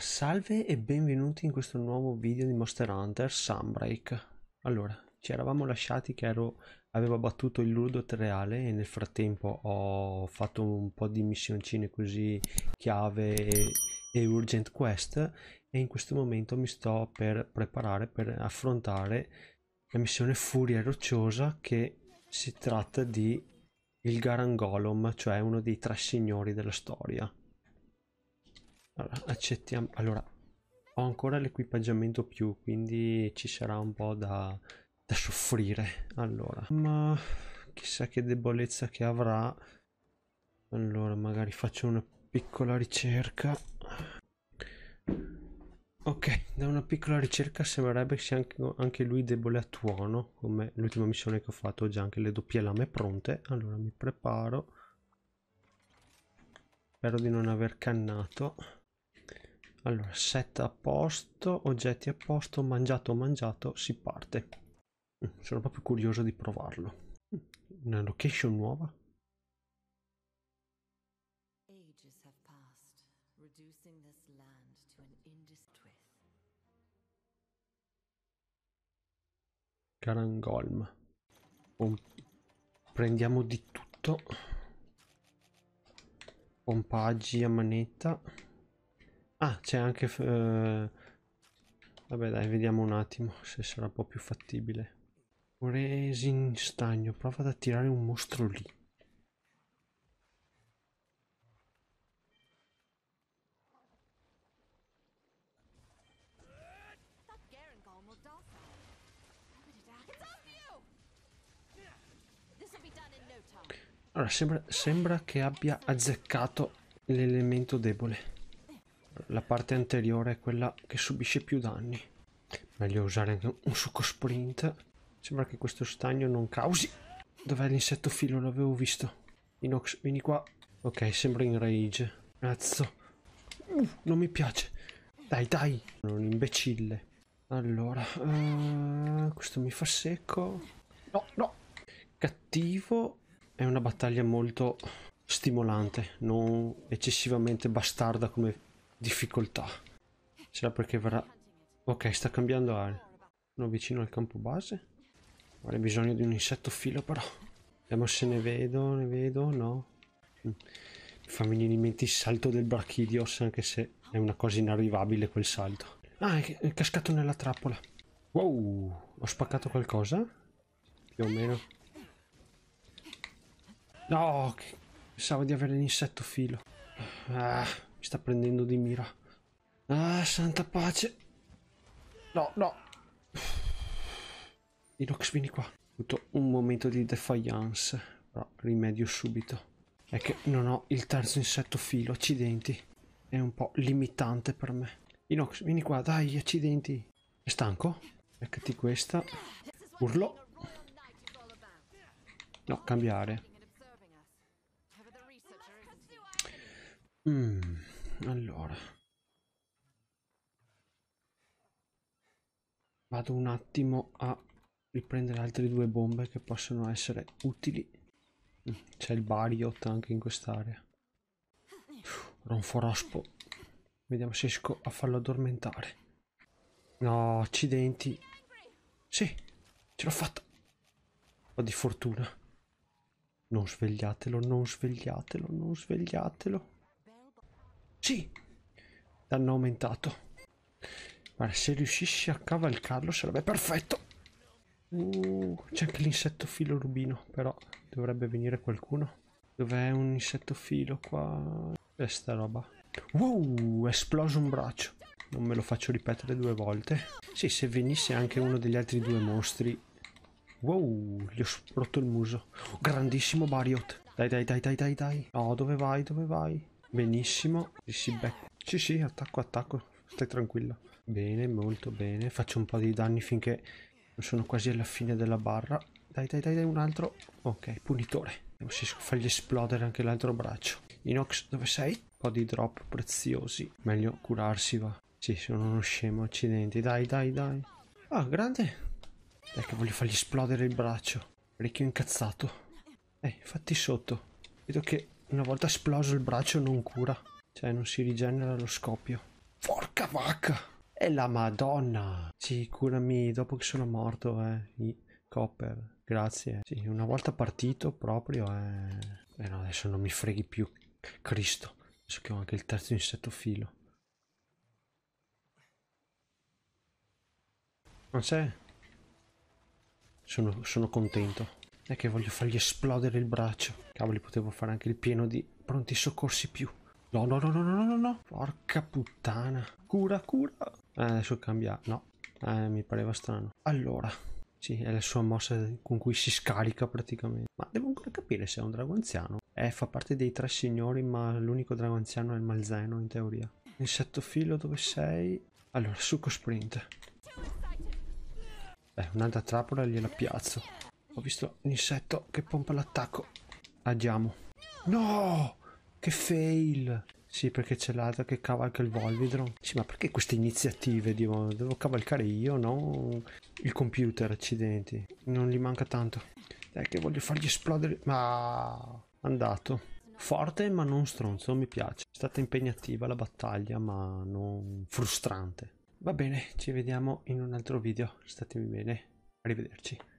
salve e benvenuti in questo nuovo video di Monster Hunter Sunbreak Allora, ci eravamo lasciati che ero, avevo battuto il Ludo Reale e nel frattempo ho fatto un po' di missioncine così chiave e, e urgent quest e in questo momento mi sto per preparare per affrontare la missione Furia Rocciosa che si tratta di il Garangolom, cioè uno dei tre signori della storia allora, accettiamo... Allora, ho ancora l'equipaggiamento più, quindi ci sarà un po' da, da soffrire. Allora, ma chissà che debolezza che avrà. Allora, magari faccio una piccola ricerca. Ok, da una piccola ricerca sembrerebbe che sia anche, anche lui debole a tuono, come l'ultima missione che ho fatto, ho già anche le doppie lame pronte. Allora mi preparo. Spero di non aver cannato. Allora, set a posto, oggetti a posto, mangiato mangiato, si parte. Mm, sono proprio curioso di provarlo. Mm, una location nuova? Garangolm. Prendiamo di tutto. Pompaggi a manetta. Ah, c'è anche... Eh... Vabbè dai, vediamo un attimo se sarà un po' più fattibile. Resin stagno, prova ad attirare un mostro lì. Allora, sembra, sembra che abbia azzeccato l'elemento debole la parte anteriore è quella che subisce più danni meglio usare anche un succo sprint sembra che questo stagno non causi dov'è l'insetto filo l'avevo visto Inox vieni qua ok sembra in rage cazzo uh, non mi piace dai dai sono un imbecille allora uh, questo mi fa secco no no cattivo è una battaglia molto stimolante non eccessivamente bastarda come difficoltà. Sarà perché verrà... Ok, sta cambiando aria. Sono vicino al campo base. Avrei bisogno di un insetto filo però. Vediamo se ne vedo, ne vedo, no. Mm. Mi fa venire in mente il salto del Brachidios, anche se è una cosa inarrivabile quel salto. Ah, è cascato nella trappola. Wow, ho spaccato qualcosa? Più o meno. No, pensavo di avere l'insetto filo. Ah. Mi sta prendendo di mira. Ah, santa pace. No, no. Inox, vieni qua. Ho avuto un momento di defiance, però rimedio subito. È che non ho il terzo insetto filo, accidenti. È un po' limitante per me. Inox, vieni qua, dai, accidenti. È stanco? Beccati questa. Urlo. No, cambiare. Mmm allora vado un attimo a riprendere altre due bombe che possono essere utili c'è il bariot anche in quest'area ronforospo vediamo se riesco a farlo addormentare no accidenti sì ce l'ho fatta ho di fortuna non svegliatelo non svegliatelo non svegliatelo sì, l'hanno aumentato. Guarda, se riuscissi a cavalcarlo sarebbe perfetto. Uh, c'è anche l'insetto filo rubino, però dovrebbe venire qualcuno. Dov'è un insetto filo qua? Questa roba. Wow, esploso un braccio. Non me lo faccio ripetere due volte. Sì, se venisse anche uno degli altri due mostri. Wow, gli ho sprotto il muso. Grandissimo Bariot. Dai, dai, dai, dai, dai, dai. No, dove vai, dove vai? Benissimo. Risibecco. Sì, sì, attacco, attacco. Stai tranquillo. Bene, molto bene. Faccio un po' di danni finché non sono quasi alla fine della barra. Dai, dai, dai, dai, un altro. Ok, punitore. Si fargli esplodere anche l'altro braccio. Inox, dove sei? Un po' di drop preziosi. Meglio curarsi, va. Sì, sono uno scemo, accidenti. Dai, dai, dai. Ah, grande. Dai che voglio fargli esplodere il braccio. Ricchio incazzato. Eh, fatti sotto. Vedo che una volta esploso il braccio non cura. Cioè non si rigenera lo scoppio. Porca vacca! E la madonna! Sì, curami dopo che sono morto, eh. I copper. Grazie. Sì, una volta partito proprio, eh. Eh no, adesso non mi freghi più. Cristo. Adesso che ho anche il terzo insetto filo. Non c'è? Sono, sono contento è che voglio fargli esplodere il braccio. Cavoli, potevo fare anche il pieno di pronti soccorsi più. No, no, no, no, no, no, no. Porca puttana. Cura, cura. Eh, adesso cambia. No. Eh, mi pareva strano. Allora. Sì, è la sua mossa con cui si scarica praticamente. Ma devo ancora capire se è un drago anziano Eh, fa parte dei tre signori, ma l'unico drago anziano è il malzeno in teoria. Insetto filo, dove sei? Allora, succo sprint. Beh, un'altra trappola gliela piazzo. Ho visto l'insetto che pompa l'attacco. Agiamo. No! Che fail! Sì, perché c'è l'altro che cavalca il Volvidron. Sì, ma perché queste iniziative? Dio, devo cavalcare io, no? Il computer, accidenti. Non gli manca tanto. Dai, che voglio fargli esplodere. Ma... Andato. Forte ma non stronzo, mi piace. È stata impegnativa la battaglia, ma non frustrante. Va bene, ci vediamo in un altro video. Statemi bene. Arrivederci.